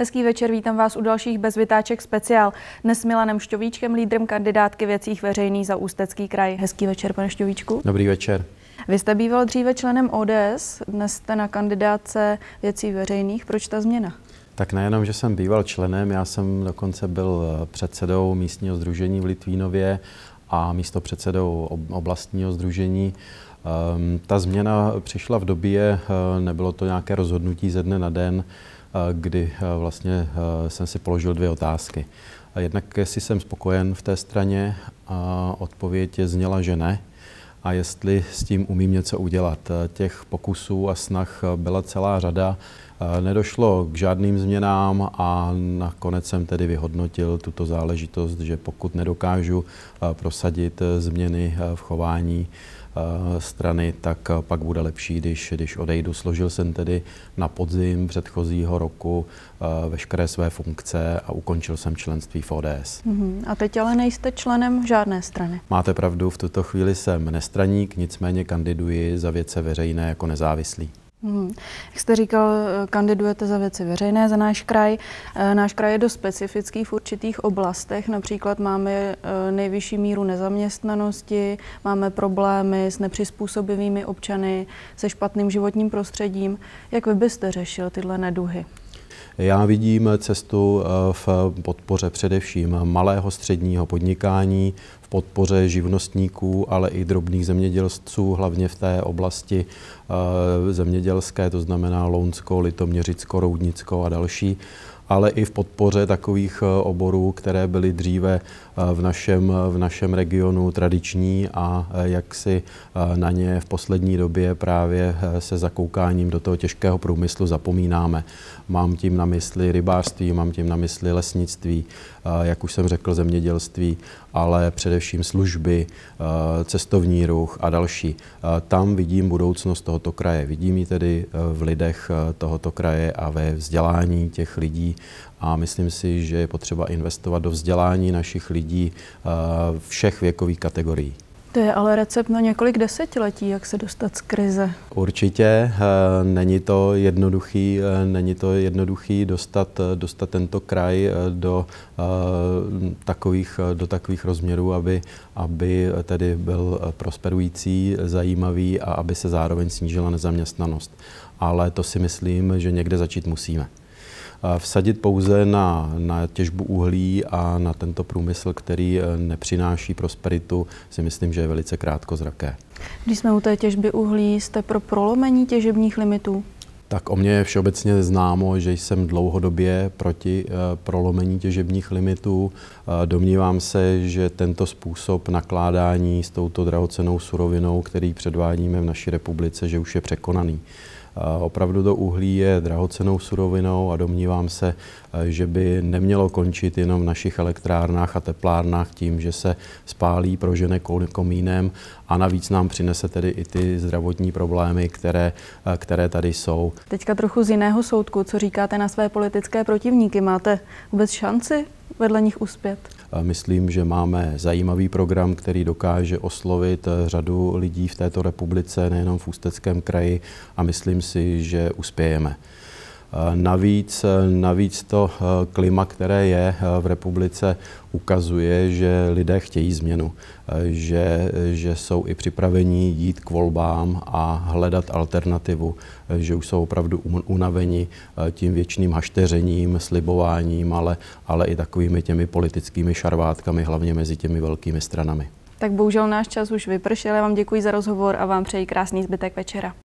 Hezký večer, vítám vás u dalších bezvytáček speciál. Dnes s Milanem Šťovíčkem, lídrem kandidátky věcích veřejných za Ústecký kraj. Hezký večer, pane Šťovíčku. Dobrý večer. Vy jste býval dříve členem ODS, dnes jste na kandidáce věcí veřejných. Proč ta změna? Tak nejenom, že jsem býval členem, já jsem dokonce byl eh, předsedou místního združení v Litvínově a místo předsedou oblastního združení. Ehm, ta změna přišla v době, eh, nebylo to nějaké rozhodnutí ze dne na den, Eh, kdy eh, vlastně eh, jsem si položil dvě otázky. Jednak, jestli jsem spokojen v té straně, a odpověď je zněla, že ne, a jestli s tím umím něco udělat. Těch pokusů a snah byla celá řada. Nedošlo k žádným změnám a nakonec jsem tedy vyhodnotil tuto záležitost, že pokud nedokážu prosadit změny v chování, Eh, strany, tak eh, pak bude lepší, když, když odejdu. Složil jsem tedy na podzim předchozího roku eh, veškeré své funkce a ukončil jsem členství v ODS. Mm-hmm. A teď ale nejste členem žádné strany. Máte pravdu, v tuto chvíli jsem nestraník, nicméně kandiduji za věce veřejné jako nezávislý. Hmm. Jak jste říkal, kandidujete za věci veřejné, za náš kraj. Eh, náš kraj je dost specifický v určitých oblastech. Například máme eh, nejvyšší míru nezaměstnanosti, máme problémy s nepřizpůsobivými občany, se špatným životním prostředím. Jak vy byste řešil tyhle neduhy? Já vidím cestu eh, v podpoře především malého středního podnikání, podpoře živnostníků, ale i drobných zemědělců, hlavně v té oblasti eh, zemědělské, to znamená Lounsko, Litoměřicko, Roudnicko a další ale i v podpoře takových eh, oborů, které byly dříve eh, v našem, v našem regionu tradiční a eh, jak si na ně v poslední době právě se zakoukáním do toho těžkého průmyslu zapomínáme. Mám tím na mysli rybářství, mám tím na mysli lesnictví, jak už jsem řekl, zemědělství, ale především služby, cestovní ruch a další. Tam vidím budoucnost tohoto kraje. Vidím ji tedy v lidech tohoto kraje a ve vzdělání těch lidí, a myslím si, že je potřeba investovat do vzdělání našich lidí eh, všech věkových kategorií. To je ale recept na několik desetiletí, jak se dostat z krize. Určitě eh, není to jednoduchý, eh, není to jednoduchý dostat, dostat tento kraj do takových, do takových rozměrů, aby, aby tedy byl prosperující, zajímavý a aby se zároveň snížila nezaměstnanost. Ale to si myslím, že někde začít musíme. Eh, vsadit pouze na, na těžbu uhlí a na tento průmysl, který eh, nepřináší prosperitu, si myslím, že je velice krátkozraké. Když jsme u té těžby uhlí, jste pro prolomení těžebních limitů? Tak o mě je všeobecně známo, že jsem dlouhodobě proti eh, prolomení těžebních limitů. Domnívám se, že tento způsob nakládání s touto drahocenou surovinou, který předvádíme v naší republice, že už je překonaný. Opravdu to uhlí je drahocenou surovinou a domnívám se, eh, že by nemělo končit jenom v našich elektrárnách a teplárnách tím, že se spálí, prožene komínem a navíc nám přinese tedy i ty zdravotní problémy, které, eh, které tady jsou. Teďka trochu z jiného soudku, co říkáte na své politické protivníky? Máte vůbec šanci vedle nich uspět? Myslím, že máme zajímavý program, který dokáže oslovit eh, řadu lidí v této republice, nejenom v Ústeckém kraji a myslím si, že uspějeme. Eh, navíc, eh, navíc to eh, klima, které je v republice, ukazuje, že lidé chtějí změnu, že, že jsou i připraveni jít k volbám a hledat alternativu, že už jsou opravdu um, unaveni tím věčným hašteřením, slibováním, ale, ale i takovými těmi politickými šarvátkami, hlavně mezi těmi velkými stranami. Tak bohužel náš čas už vypršel. Já vám děkuji za rozhovor a vám přeji krásný zbytek večera.